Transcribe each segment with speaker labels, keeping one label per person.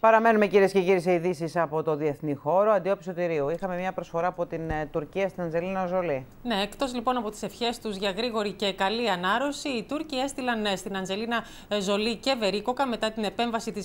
Speaker 1: Παραμένουμε κυρίες και κύριοι σε ειδήσεις από το διεθνή χώρο. του ψωτηρίου. Είχαμε μια προσφορά από την ε, Τουρκία στην Αντζελίνα Ζολή.
Speaker 2: Ναι, εκτός λοιπόν από τις ευχές τους για γρήγορη και καλή ανάρρωση, οι Τούρκοι έστειλαν ε, στην Αντζελίνα ε, Ζολή και βερίκοκα μετά την επέμβαση της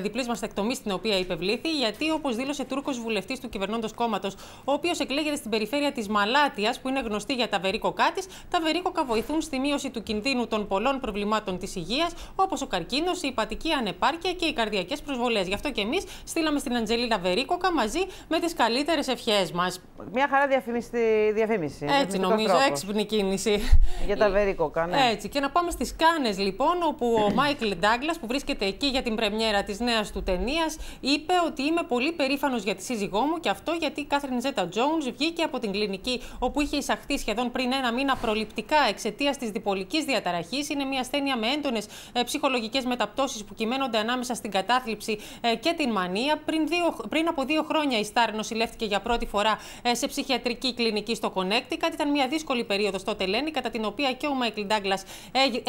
Speaker 2: διπλή μαστεκτομή στην οποία υπευλήθη. Γιατί, όπως δήλωσε Τούρκος βουλευτής του κυβερνώντος κόμματος, ο οποίος εκλέγεται στην περιφέρεια της Μαλάτιας, που είναι γνωστή για τα βερίκοκά της, τα βερίκοκα βοηθούν στη μείωση του κινδύνου των πολλών προβλημάτων της υγείας, όπως ο καρκίνος, η υπατική ανεπάρκεια και οι καρδιακές προσβολές. Γι' αυτό και εμείς στείλαμε στην Αντζελίνα Βερίκοκα μαζί με τις καλύτερες ευχές μας.
Speaker 1: Μια χαρά διαφήμιση. διαφήμιση Έτσι νομίζω, Τρόπος. έξυπνη
Speaker 2: κίνηση. Για τα Βερίκοκα, ναι. Έτσι. Και να πάμε στις Κάνες λοιπόν, όπου ο Μάικλ Ντάγκλας που βρίσκεται εκεί για την πρεμιέρα της νέας του ταινίας είπε ότι είμαι πολύ περήφανος για τη σύζυγό μου και αυτό γιατί η Κάθριν Ζέτα Τζόουν βγήκε από την κλινική όπου είχε εισαχθεί σχεδόν πριν ένα μήνα προληπτικά εξαιτίας της διπολικής διαταραχής. Είναι μια ασθένεια με έντονες ψυχολογικές μεταπτώσεις που κυμαίνονται ανάμεσα στην κατάθλιψη ε, και την Μανία. Πριν, δύο, πριν από δύο χρόνια η Στάρ νοσηλεύτηκε για πρώτη φορά ε, σε ψυχιατρική κλινική στο Κονέκτη. Ήταν μια δύσκολη περίοδος τότε, λένε, κατά την οποία και ο Μάικλ Ντάγκλας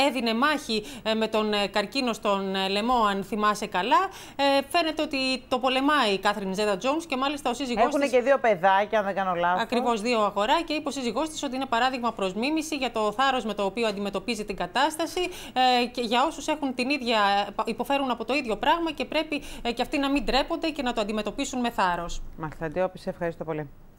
Speaker 2: έδινε μάχη ε, με τον καρκίνο στον λαιμό, αν θυμάσαι καλά. Φαίνεται ότι το πολεμάει η Κάθριν Ζέτα Τζόμ και μάλιστα ο σύζυγός Έχουν της...
Speaker 1: και δύο παιδάκια, αν δεν κάνω
Speaker 2: λάθος. Ακριβώς δύο αγορά και είπε ο σύζυγός της ότι είναι παράδειγμα προς μίμηση για το θάρρος με το οποίο αντιμετωπίζει την κατάσταση και για όσους έχουν την ίδια, υποφέρουν από το ίδιο πράγμα και πρέπει ε, και αυτοί να μην τρέπονται και να το αντιμετωπίσουν με θάρρος.
Speaker 1: Μάλιστα, σε ευχαριστώ πολύ.